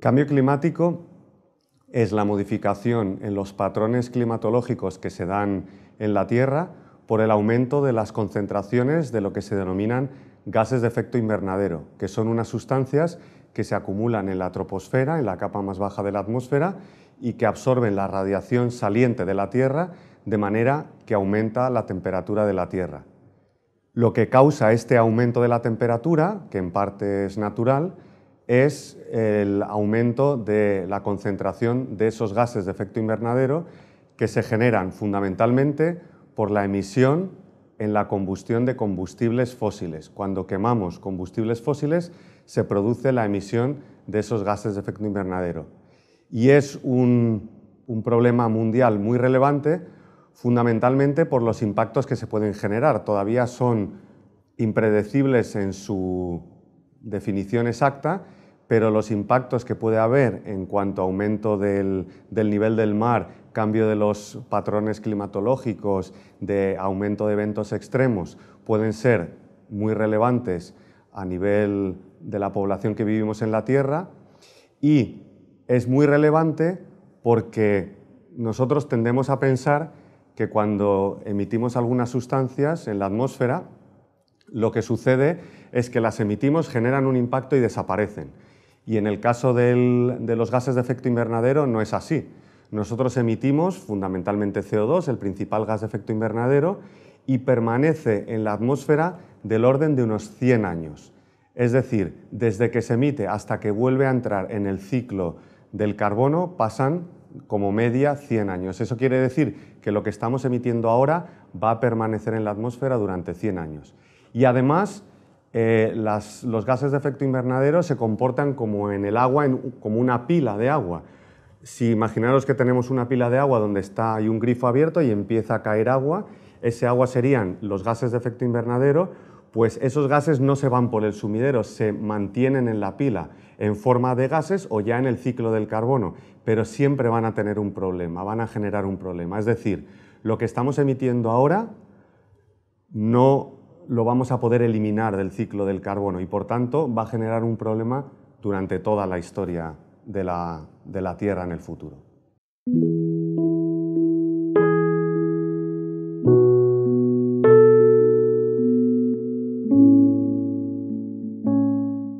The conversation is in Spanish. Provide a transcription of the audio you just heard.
Cambio climático es la modificación en los patrones climatológicos que se dan en la Tierra por el aumento de las concentraciones de lo que se denominan gases de efecto invernadero, que son unas sustancias que se acumulan en la troposfera, en la capa más baja de la atmósfera, y que absorben la radiación saliente de la Tierra de manera que aumenta la temperatura de la Tierra. Lo que causa este aumento de la temperatura, que en parte es natural, es el aumento de la concentración de esos gases de efecto invernadero que se generan fundamentalmente por la emisión en la combustión de combustibles fósiles. Cuando quemamos combustibles fósiles se produce la emisión de esos gases de efecto invernadero. Y es un, problema mundial muy relevante, fundamentalmente por los impactos que se pueden generar. Todavía son impredecibles en su definición exacta pero los impactos que puede haber en cuanto a aumento del, del, nivel del mar, cambio de los patrones climatológicos, de aumento de eventos extremos, pueden ser muy relevantes a nivel de la población que vivimos en la Tierra y es muy relevante porque nosotros tendemos a pensar que cuando emitimos algunas sustancias en la atmósfera, lo que sucede es que las emitimos, generan un impacto y desaparecen. Y en el caso de los gases de efecto invernadero no es así. Nosotros emitimos fundamentalmente CO2, el principal gas de efecto invernadero, y permanece en la atmósfera del orden de unos 100 años. Es decir, desde que se emite hasta que vuelve a entrar en el ciclo del carbono pasan como media 100 años. Eso quiere decir que lo que estamos emitiendo ahora va a permanecer en la atmósfera durante 100 años. Y además eh, los gases de efecto invernadero se comportan como en el agua, como una pila de agua. Si imaginaros que tenemos una pila de agua donde está, hay un grifo abierto y empieza a caer agua, ese agua serían los gases de efecto invernadero, pues esos gases no se van por el sumidero, se mantienen en la pila en forma de gases o ya en el ciclo del carbono, pero siempre van a tener un problema, van a generar un problema. Es decir, lo que estamos emitiendo ahora no lo vamos a poder eliminar del ciclo del carbono y por tanto va a generar un problema durante toda la historia de la, de la Tierra en el futuro.